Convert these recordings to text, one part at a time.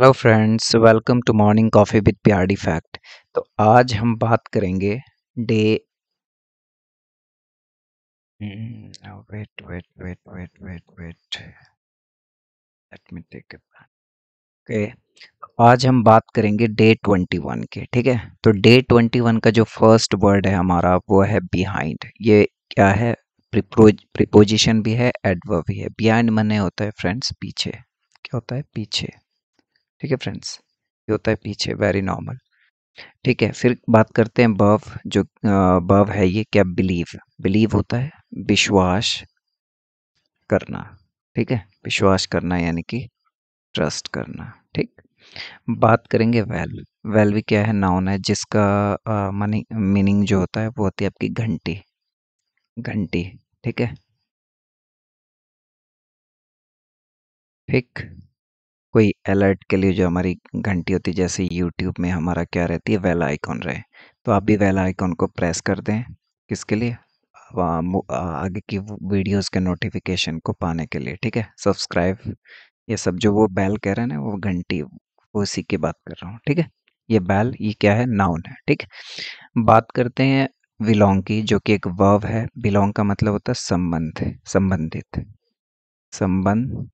hello friends welcome to morning coffee with प्यार fact तो आज हम बात करेंगे day wait wait wait wait wait wait let me take okay आज हम बात करेंगे डे ट्वेंटी वन के ठीक है तो डे ट्वेंटी वन का जो फर्स्ट वर्ड है हमारा वो है बिहाइंड ये क्या है प्रिपोजिशन भी है एडवर्ब भी है बिहाइंड मने होता है फ्रेंड्स पीछे क्या होता है पीछे ठीक है फ्रेंड्स ये होता है पीछे वेरी नॉर्मल ठीक है फिर बात करते हैं बव जो बव है ये क्या बिलीव बिलीव होता है विश्वास करना ठीक है विश्वास करना यानी कि ट्रस्ट करना ठीक बात करेंगे वेल वेल भी क्या है नाउन है जिसका मनी मीनिंग जो होता है वो होती है आपकी घंटी घंटी ठीक है ठीक कोई अलर्ट के लिए जो हमारी घंटी होती है जैसे यूट्यूब में हमारा क्या रहती है वेल आइकॉन रहे तो आप भी वेल आइकॉन को प्रेस कर दें किसके लिए आगे की वीडियोस के नोटिफिकेशन को पाने के लिए ठीक है सब्सक्राइब ये सब जो वो बैल कह रहे हैं ना वो घंटी उसी की बात कर रहा हूँ ठीक है ये बैल ये क्या है नाउन है ठीक बात करते हैं बिलोंग की जो कि एक वर्व है बिलोंग का मतलब होता है संबंध संबंधित संबंध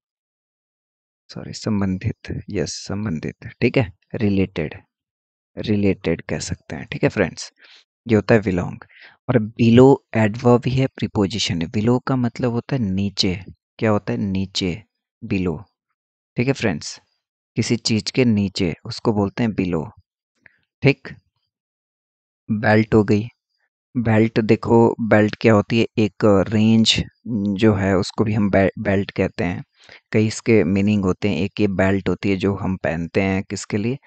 सॉरी संबंधित यस संबंधित ठीक है रिलेटेड रिलेटेड कह सकते हैं ठीक है फ्रेंड्स ये होता है बिलोंग और बिलो एडवा भी है प्रीपोजिशन है बिलो का मतलब होता है नीचे क्या होता है नीचे बिलो ठीक है फ्रेंड्स किसी चीज के नीचे उसको बोलते हैं बिलो ठीक बेल्ट हो गई बेल्ट देखो बेल्ट क्या होती है एक रेंज जो है उसको भी हम बेल्ट कहते हैं कई इसके मीनिंग होते हैं एक ये बेल्ट होती है जो हम पहनते हैं किसके लिए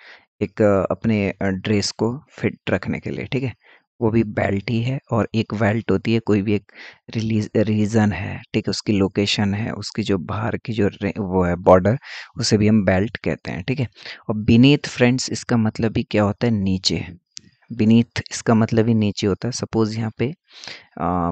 एक अपने ड्रेस को फिट रखने के लिए ठीक है वो भी बेल्ट ही है और एक वेल्ट होती है कोई भी एक रिलीज रीज़न है ठीक है उसकी लोकेशन है उसकी जो बाहर की जो वो है बॉर्डर उसे भी हम बेल्ट कहते हैं ठीक है और बीनीथ फ्रेंड्स इसका मतलब भी क्या होता है नीचे बीनीथ इसका मतलब ही नीचे होता है सपोज यहाँ पे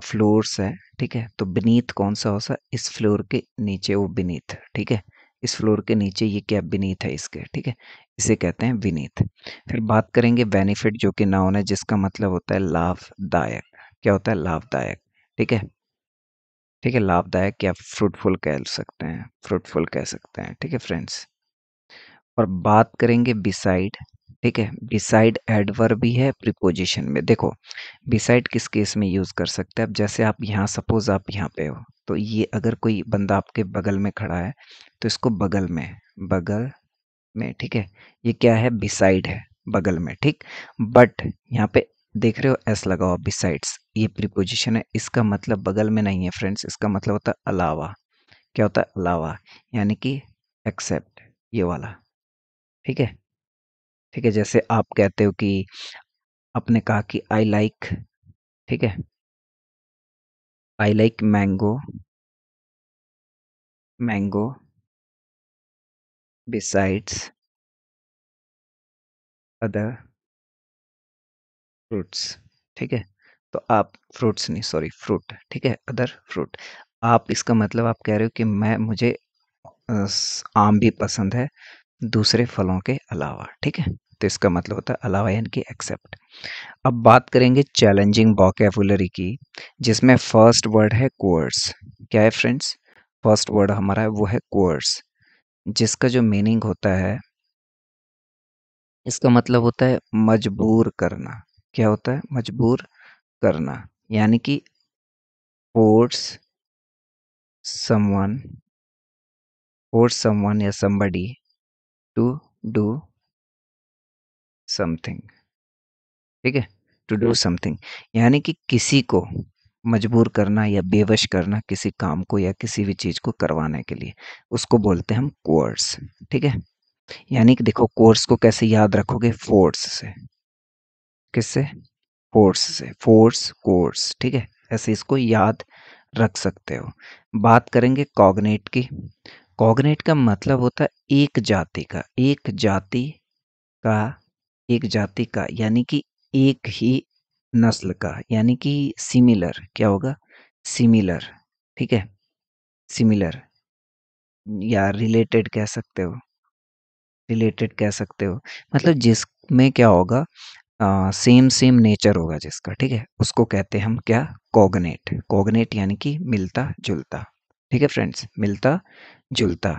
फ्लोर्स है ठीक है तो बीनीथ कौन सा हो सा इस फ्लोर के नीचे वो बीनीथ ठीक है इस फ्लोर के नीचे ये क्या बीनीथ है इसके ठीक है इसे कहते हैं विनीत फिर बात करेंगे बेनिफिट जो कि नाउन है जिसका मतलब होता है लाभदायक क्या होता है लाभदायक ठीक है ठीक है लाभदायक क्या फ्रूटफुल कह सकते हैं फ्रूटफुल कह सकते हैं ठीक है फ्रेंड्स और बात करेंगे बिसाइड ठीक है बिसाइड एडवर्ब भी है प्रीपोजिशन में देखो बिसाइड किस केस में यूज़ कर सकते हैं अब जैसे आप यहाँ सपोज आप यहाँ पे हो तो ये अगर कोई बंदा आपके बगल में खड़ा है तो इसको बगल में बगल में ठीक है ये क्या है बिसाइड है बगल में ठीक बट यहाँ पे देख रहे हो एस लगाओ बिसाइड्स ये प्रीपोजिशन है इसका मतलब बगल में नहीं है फ्रेंड्स इसका मतलब होता है अलावा क्या होता है अलावा यानी कि एक्सेप्ट ये वाला ठीक है ठीक है जैसे आप कहते हो कि आपने कहा कि आई लाइक ठीक है I like mango mango besides other fruits ठीक है तो आप फ्रूट्स नहीं सॉरी फ्रूट ठीक है अदर फ्रूट आप इसका मतलब आप कह रहे हो कि मैं मुझे आम भी पसंद है दूसरे फलों के अलावा ठीक है तो इसका मतलब होता है अलावा यानी कि एक्सेप्ट अब बात करेंगे चैलेंजिंग वॉकेबुलरी की जिसमें फर्स्ट वर्ड है कोर्स क्या है फ्रेंड्स फर्स्ट वर्ड हमारा है वो है कोर्स जिसका जो मीनिंग होता है इसका मतलब होता है मजबूर करना क्या होता है मजबूर करना यानी कि फोर्स समवन फोर्स समवन या समबडी टू डू समथिंग ठीक है टू डू समथिंग यानी कि किसी को मजबूर करना या बेवश करना किसी काम को या किसी भी चीज़ को करवाने के लिए उसको बोलते हैं हम कोर्स ठीक है यानी कि देखो कोर्स को कैसे याद रखोगे फोर्स से किससे फोर्स से फोर्स कोर्स ठीक है ऐसे इसको याद रख सकते हो बात करेंगे कॉग्नेट की कॉग्नेट का मतलब होता है एक जाति का एक जाति का एक जाति का यानी कि एक ही नस्ल का यानी कि सिमिलर क्या होगा सिमिलर ठीक है सिमिलर या रिलेटेड कह सकते हो रिलेटेड कह सकते हो मतलब जिसमें क्या होगा सेम सेम नेचर होगा जिसका ठीक है उसको कहते हैं हम क्या कॉगनेट कॉगनेट यानी कि मिलता जुलता ठीक है फ्रेंड्स मिलता जुलता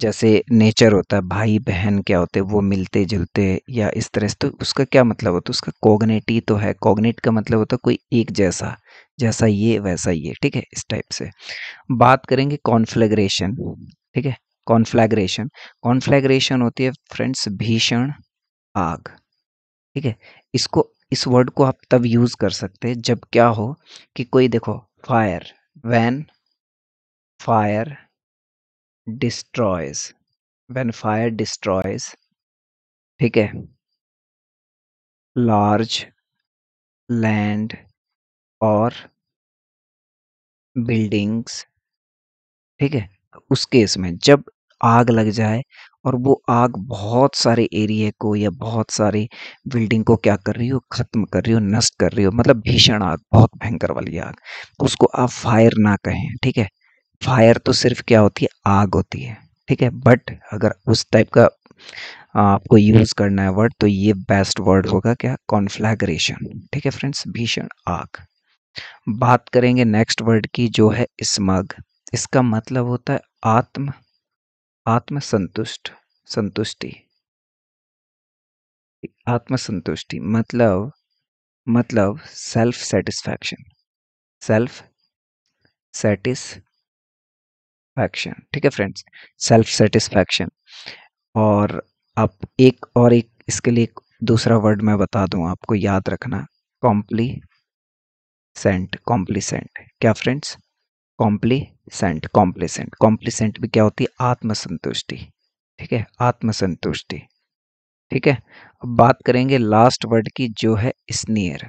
जैसे नेचर होता है भाई बहन क्या होते हैं वो मिलते जुलते या इस तरह से तो उसका क्या मतलब होता है उसका कॉग्नेटी तो है कॉग्नेट का मतलब होता है कोई एक जैसा जैसा ये वैसा ये ठीक है इस टाइप से बात करेंगे कॉन्फ्लेग्रेशन ठीक है कॉन्फ्लेग्रेशन कॉन्फ्लेग्रेशन होती है फ्रेंड्स भीषण आग ठीक है इसको इस वर्ड को आप तब यूज कर सकते हैं जब क्या हो कि कोई देखो fire when fire destroys when fire destroys ठीक है लार्ज लैंड और बिल्डिंग्स ठीक है उस केस में जब आग लग जाए और वो आग बहुत सारे एरिए को या बहुत सारी बिल्डिंग को क्या कर रही हो खत्म कर रही हो नष्ट कर रही हो मतलब भीषण आग बहुत भयंकर वाली आग उसको आप फायर ना कहें ठीक है फायर तो सिर्फ क्या होती है आग होती है ठीक है बट अगर उस टाइप का आपको यूज़ करना है वर्ड तो ये बेस्ट वर्ड होगा क्या कॉन्फ्लैगरेशन ठीक है फ्रेंड्स भीषण आग बात करेंगे नेक्स्ट वर्ड की जो है स्मग इसका मतलब होता है आत्म आत्मसंतुष्ट संतुष्टि आत्मसंतुष्टि मतलब मतलब self satisfaction self satis satisfaction ठीक है फ्रेंड्स सेल्फ सेटिस्फैक्शन और आप एक और एक इसके लिए एक दूसरा वर्ड मैं बता दूं आपको याद रखना कॉम्प्ली सेंट कॉम्प्लीसेंट क्या फ्रेंड्स कॉम्प्लीसेंट कॉम्प्लीसेंट कॉम्प्लीसेंट भी क्या होती है आत्मसंतुष्टि ठीक है आत्मसंतुष्टि ठीक है अब बात करेंगे लास्ट वर्ड की जो है स्नियर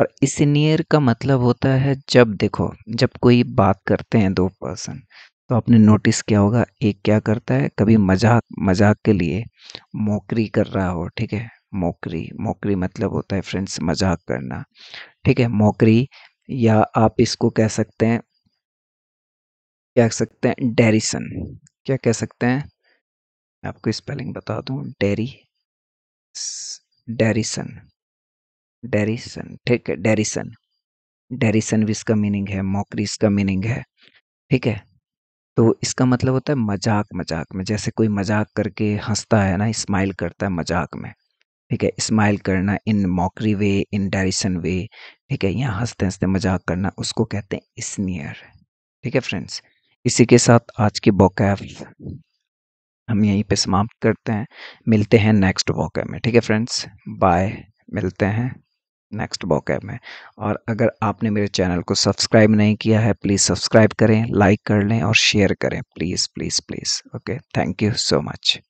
और स्नियर का मतलब होता है जब देखो जब कोई बात करते हैं दो पर्सन तो आपने नोटिस किया होगा एक क्या करता है कभी मजाक मजाक के लिए मोकरी कर रहा हो ठीक है मोकरी मोकरी मतलब होता है फ्रेंड्स मजाक करना ठीक है मोकरी या आप इसको कह सकते हैं क्या कह सकते हैं डेरिसन क्या कह सकते हैं मैं आपको स्पेलिंग बता दूं डेरी डेरिसन डेरिसन ठीक है डेरिसन डेरिसन भी इसका मीनिंग है मोकरी इसका मीनिंग है ठीक है तो इसका मतलब होता है मजाक मजाक में जैसे कोई मजाक करके हंसता है ना स्माइल करता है मजाक में ठीक है स्माइल करना इन मॉकरी वे इन डायरेसन वे ठीक है यहाँ हंसते हंसते मजाक करना उसको कहते हैं स्नियर ठीक है फ्रेंड्स इसी के साथ आज की बॉकैफ हम यहीं पे समाप्त करते हैं मिलते हैं नेक्स्ट वॉकअप में ठीक है फ्रेंड्स बाय मिलते हैं नेक्स्ट बॉकैप में और अगर आपने मेरे चैनल को सब्सक्राइब नहीं किया है प्लीज़ सब्सक्राइब करें लाइक कर लें और शेयर करें please please please okay thank you so much